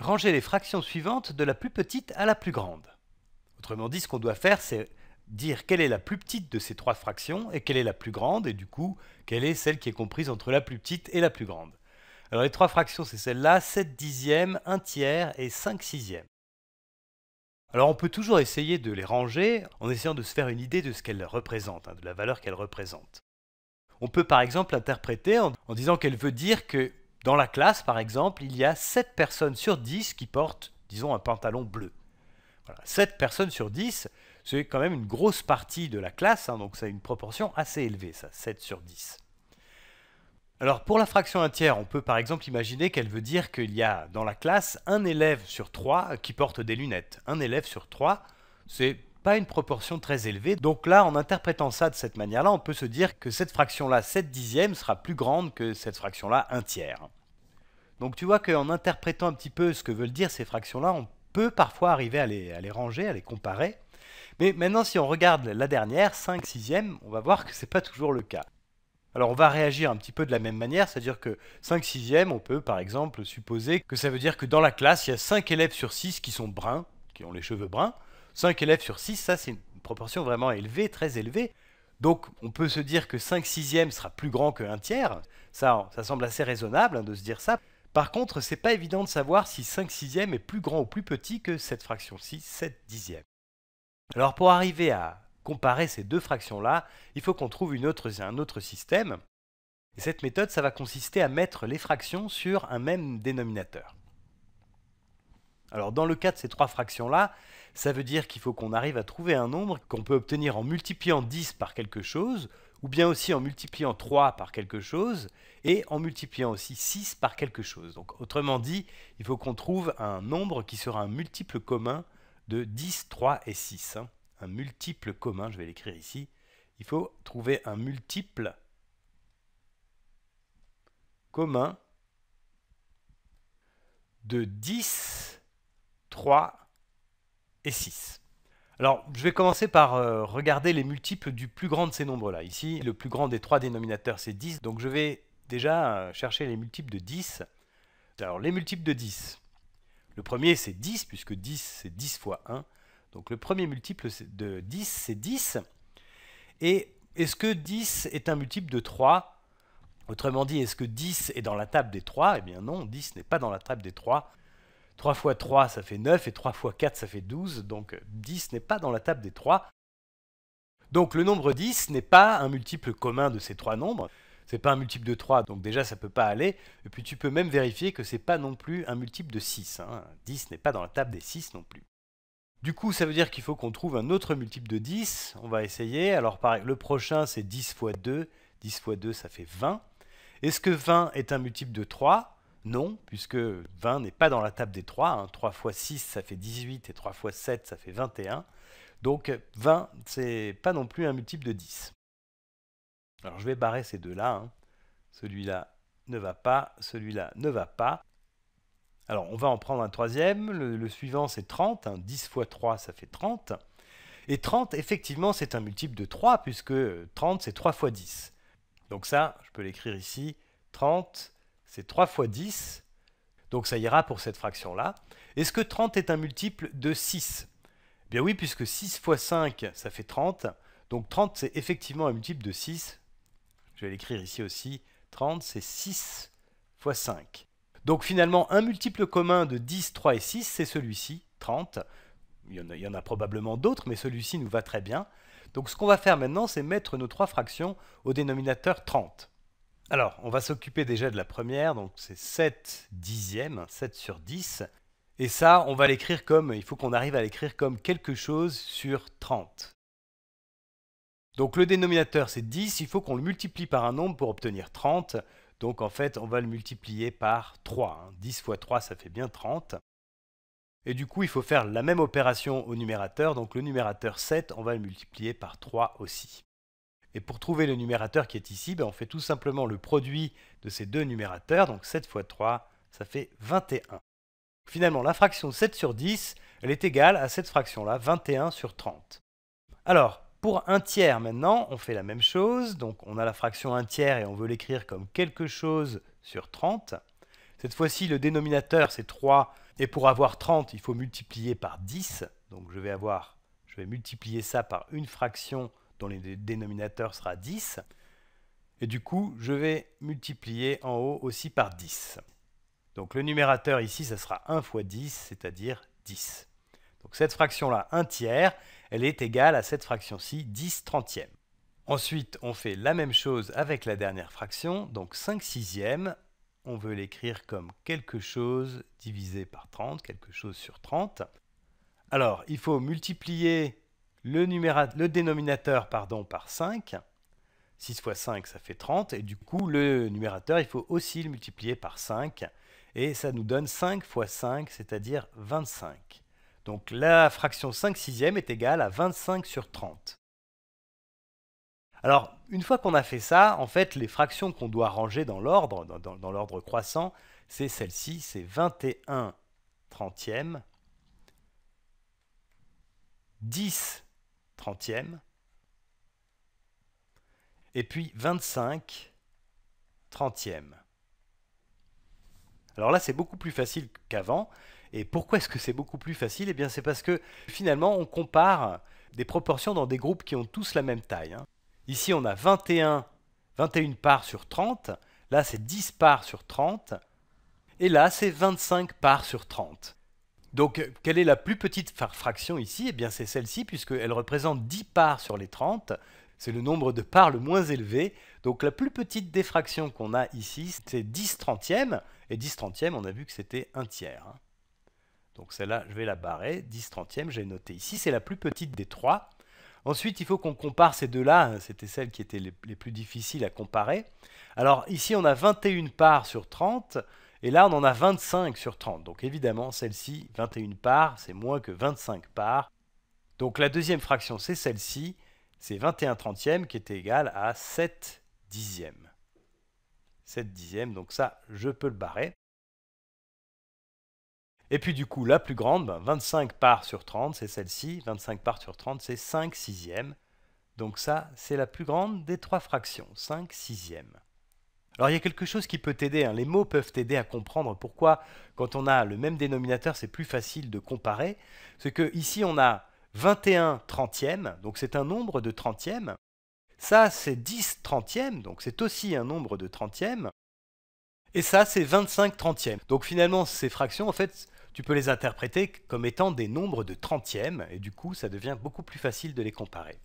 Ranger les fractions suivantes de la plus petite à la plus grande. Autrement dit, ce qu'on doit faire, c'est dire quelle est la plus petite de ces trois fractions et quelle est la plus grande, et du coup, quelle est celle qui est comprise entre la plus petite et la plus grande. Alors les trois fractions, c'est celle-là, 7 dixièmes, 1 tiers et 5 sixièmes. Alors on peut toujours essayer de les ranger en essayant de se faire une idée de ce qu'elles représentent, hein, de la valeur qu'elles représentent. On peut par exemple l'interpréter en disant qu'elle veut dire que dans la classe, par exemple, il y a 7 personnes sur 10 qui portent, disons, un pantalon bleu. 7 personnes sur 10, c'est quand même une grosse partie de la classe, hein, donc c'est une proportion assez élevée, ça, 7 sur 10. Alors pour la fraction 1 tiers, on peut par exemple imaginer qu'elle veut dire qu'il y a dans la classe un élève sur 3 qui porte des lunettes. Un élève sur 3, c'est pas une proportion très élevée. Donc là, en interprétant ça de cette manière-là, on peut se dire que cette fraction-là, 7 dixièmes, sera plus grande que cette fraction-là, 1 tiers. Donc tu vois qu'en interprétant un petit peu ce que veulent dire ces fractions-là, on peut parfois arriver à les, ranger, à les comparer. Mais maintenant, si on regarde la dernière, 5 sixièmes, on va voir que ce n'est pas toujours le cas. Alors on va réagir un petit peu de la même manière, c'est-à-dire que 5 sixièmes, on peut par exemple supposer que ça veut dire que dans la classe, il y a 5 élèves sur 6 qui sont bruns, qui ont les cheveux bruns, 5 élèves sur 6, ça c'est une proportion vraiment élevée, très élevée. Donc on peut se dire que 5 sixièmes sera plus grand que 1 tiers. Ça, ça semble assez raisonnable hein, de se dire ça. Par contre, c'est pas évident de savoir si 5 sixièmes est plus grand ou plus petit que cette fraction 6, 7 dixièmes. Alors pour arriver à comparer ces deux fractions-là, il faut qu'on trouve un autre système. Et cette méthode, ça va consister à mettre les fractions sur un même dénominateur. Alors dans le cas de ces trois fractions-là, ça veut dire qu'il faut qu'on arrive à trouver un nombre qu'on peut obtenir en multipliant 10 par quelque chose, ou bien aussi en multipliant 3 par quelque chose, et en multipliant aussi 6 par quelque chose. Donc autrement dit, il faut qu'on trouve un nombre qui sera un multiple commun de 10, 3 et 6. Hein. Un multiple commun, je vais l'écrire ici. Il faut trouver un multiple commun de 10 3 et 6. Alors, je vais commencer par euh, regarder les multiples du plus grand de ces nombres-là. Ici, le plus grand des trois dénominateurs, c'est 10. Donc, je vais déjà euh, chercher les multiples de 10. Alors, les multiples de 10. Le premier, c'est 10, puisque 10, c'est 10 fois 1. Donc, le premier multiple de 10, c'est 10. Et est-ce que 10 est un multiple de 3 Autrement dit, est-ce que 10 est dans la table des 3 Eh bien non, 10 n'est pas dans la table des 3. 3 x 3, ça fait 9, et 3 x 4, ça fait 12, donc 10 n'est pas dans la table des 3. Donc le nombre 10 n'est pas un multiple commun de ces trois nombres, c'est pas un multiple de 3, donc déjà ça ne peut pas aller, et puis tu peux même vérifier que ce n'est pas non plus un multiple de 6, 10 hein. n'est pas dans la table des 6 non plus. Du coup, ça veut dire qu'il faut qu'on trouve un autre multiple de 10. On va essayer. Alors, pareil, le prochain, c'est 10 fois 2. 10 fois 2, ça fait 20. Est-ce que 20 est un multiple de 3 non, puisque 20 n'est pas dans la table des 3. 3 x 6, ça fait 18, et 3 x 7, ça fait 21. Donc 20, c'est pas non plus un multiple de 10. Alors je vais barrer ces deux-là. Hein. Celui-là ne va pas, celui-là ne va pas. Alors on va en prendre un troisième. Le, suivant, c'est 30. 10 x 3, ça fait 30. Et 30, effectivement, c'est un multiple de 3, puisque 30, c'est 3 fois 10. Donc ça, je peux l'écrire ici. 30 c'est 3 fois 10, donc ça ira pour cette fraction-là. Est-ce que 30 est un multiple de 6 eh Bien oui, puisque 6 fois 5, ça fait 30. Donc 30, c'est effectivement un multiple de 6. Je vais l'écrire ici aussi. 30, c'est 6 fois 5. Donc finalement, un multiple commun de 10, 3 et 6, c'est celui-ci, 30. Il y, en a, il y en a probablement d'autres, mais celui-ci nous va très bien. Donc ce qu'on va faire maintenant, c'est mettre nos trois fractions au dénominateur 30. Alors, on va s'occuper déjà de la première, donc c'est 7 dixièmes, 7 sur 10. Et ça, on va l'écrire comme, il faut qu'on arrive à l'écrire comme quelque chose sur 30. Donc le dénominateur c'est 10, il faut qu'on le multiplie par un nombre pour obtenir 30. Donc en fait, on va le multiplier par 3. 10 hein. fois 3, ça fait bien 30. Et du coup, il faut faire la même opération au numérateur. Donc le numérateur 7, on va le multiplier par 3 aussi. Et pour trouver le numérateur qui est ici, ben, on fait tout simplement le produit de ces deux numérateurs. Donc 7 fois 3, ça fait 21. Finalement, la fraction 7 sur 10, elle est égale à cette fraction-là, 21 sur 30. Alors, pour 1 tiers maintenant, on fait la même chose. Donc on a la fraction 1 tiers et on veut l'écrire comme quelque chose sur 30. Cette fois-ci, le dénominateur, c'est 3. Et pour avoir 30, il faut multiplier par 10. Donc je vais avoir, je vais multiplier ça par une fraction dont les dénominateur sera 10. Et du coup, je vais multiplier en haut aussi par 10. Donc le numérateur ici, ça sera 1 fois 10, c'est-à-dire 10. Donc cette fraction-là, 1 tiers, elle est égale à cette fraction-ci, 10 trentièmes. Ensuite, on fait la même chose avec la dernière fraction, donc 5 sixièmes. On veut l'écrire comme quelque chose divisé par 30, quelque chose sur 30. Alors, il faut multiplier le, dénominateur pardon, par 5. 6 fois 5, ça fait 30. Et du coup, le numérateur, il faut aussi le multiplier par 5. Et ça nous donne 5 fois 5, c'est-à-dire 25. Donc la fraction 5 sixième est égale à 25 sur 30. Alors, une fois qu'on a fait ça, en fait, les fractions qu'on doit ranger dans l'ordre, dans, l'ordre croissant, c'est celle-ci, c'est 21 trentième, 10 30e. Et puis 25, 30e. Alors là, c'est beaucoup plus facile qu'avant. Et pourquoi est-ce que c'est beaucoup plus facile Eh bien, c'est parce que finalement, on compare des proportions dans des groupes qui ont tous la même taille. Hein. Ici, on a 21, 21 parts sur 30. Là, c'est 10 parts sur 30. Et là, c'est 25 parts sur 30. Donc, euh, quelle est la plus petite fraction ici Eh bien, c'est celle-ci, puisqu'elle représente 10 parts sur les 30. C'est le nombre de parts le moins élevé. Donc, la plus petite des fractions qu'on a ici, c'est 10 trentièmes. Et 10 trentièmes, on a vu que c'était un tiers. Hein. Donc, celle-là, je vais la barrer. 10 trentièmes, j'ai noté ici. C'est la plus petite des trois. Ensuite, il faut qu'on compare ces deux-là. Hein. C'était celles qui étaient les plus difficiles à comparer. Alors, ici, on a 21 parts sur 30. Et là, on en a 25 sur 30. Donc évidemment, celle-ci, 21 parts, c'est moins que 25 parts. Donc la deuxième fraction, c'est celle-ci. C'est 21 trentièmes qui est égal à 7 dixièmes. 7 dixièmes, donc ça, je peux le barrer. Et puis du coup, la plus grande, 25 ben, parts sur 30, c'est celle-ci. 25 parts sur 30, c'est 5 sixièmes. Donc ça, c'est la plus grande des trois fractions, 5 sixièmes. Alors il y a quelque chose qui peut t'aider, hein. les mots peuvent t'aider à comprendre pourquoi quand on a le même dénominateur c'est plus facile de comparer, c'est que ici on a 21 trentièmes, donc c'est un nombre de trentièmes, ça c'est 10 trentièmes, donc c'est aussi un nombre de trentièmes, et ça c'est 25 trentièmes. Donc finalement ces fractions en fait tu peux les interpréter comme étant des nombres de trentièmes, et du coup ça devient beaucoup plus facile de les comparer.